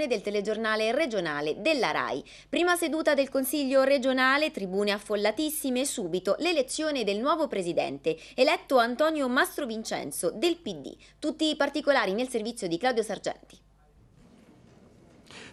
trasmissione del telegiornale regionale della RAI. Prima seduta del Consiglio regionale, tribune affollatissime, subito l'elezione del nuovo presidente, eletto Antonio Mastro Vincenzo del PD. Tutti i particolari nel servizio di Claudio Sargenti.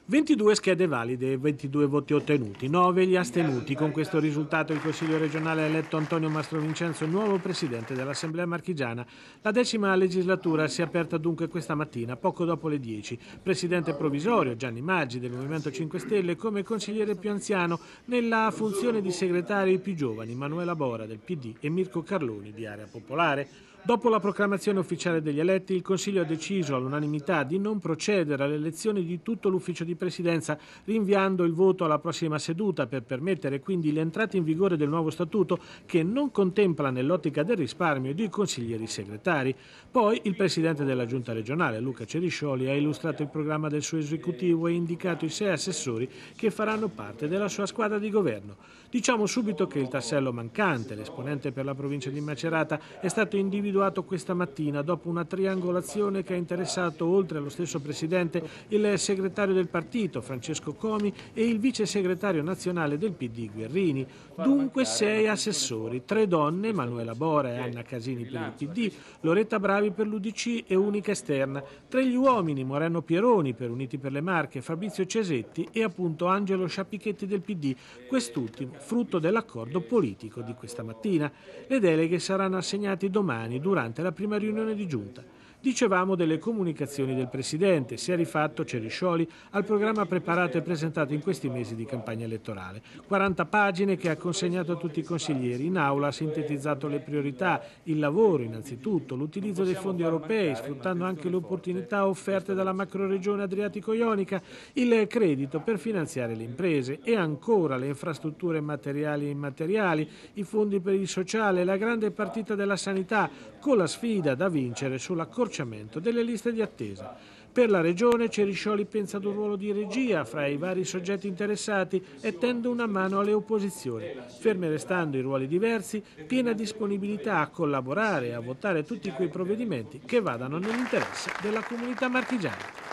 22 schede valide e 22 voti ottenuti, 9 gli astenuti. Con questo risultato il Consiglio regionale ha eletto Antonio Mastrovincenzo nuovo presidente dell'Assemblea Marchigiana. La decima legislatura si è aperta dunque questa mattina, poco dopo le 10. Presidente provvisorio Gianni Maggi del Movimento 5 Stelle come consigliere più anziano nella funzione di segretario i più giovani Manuela Bora del PD e Mirko Carloni di Area Popolare. Dopo la proclamazione ufficiale degli eletti, il Consiglio ha deciso all'unanimità di non procedere all'elezione di tutto l'ufficio di Presidenza, rinviando il voto alla prossima seduta per permettere quindi l'entrata in vigore del nuovo statuto che non contempla nell'ottica del risparmio dei consiglieri segretari. Poi il Presidente della Giunta regionale, Luca Ceriscioli, ha illustrato il programma del suo esecutivo e indicato i sei assessori che faranno parte della sua squadra di governo. Diciamo subito che il tassello mancante, l'esponente per la provincia di Macerata, è stato individuato questa mattina dopo una triangolazione che ha interessato, oltre allo stesso Presidente, il segretario del partito partito, Francesco Comi, e il vice segretario nazionale del PD Guerrini. Dunque sei assessori, tre donne, Manuela Bora e Anna Casini per il PD, Loretta Bravi per l'Udc e unica esterna. tre gli uomini Moreno Pieroni per Uniti per le Marche, Fabrizio Cesetti e appunto Angelo Sciapichetti del PD, quest'ultimo frutto dell'accordo politico di questa mattina. Le deleghe saranno assegnate domani durante la prima riunione di giunta. Dicevamo delle comunicazioni del Presidente, si è rifatto Ceriscioli al progetto programma preparato e presentato in questi mesi di campagna elettorale. 40 pagine che ha consegnato a tutti i consiglieri. In aula ha sintetizzato le priorità, il lavoro innanzitutto, l'utilizzo dei fondi europei, sfruttando anche le opportunità offerte dalla macroregione adriatico-ionica, il credito per finanziare le imprese e ancora le infrastrutture materiali e immateriali, i fondi per il sociale, la grande partita della sanità, con la sfida da vincere sull'accorciamento delle liste di attesa. Per la Regione Ceriscioli pensa ad un ruolo di regia fra i vari soggetti interessati e tendo una mano alle opposizioni. Ferme restando i ruoli diversi, piena disponibilità a collaborare e a votare tutti quei provvedimenti che vadano nell'interesse della comunità marchigiana.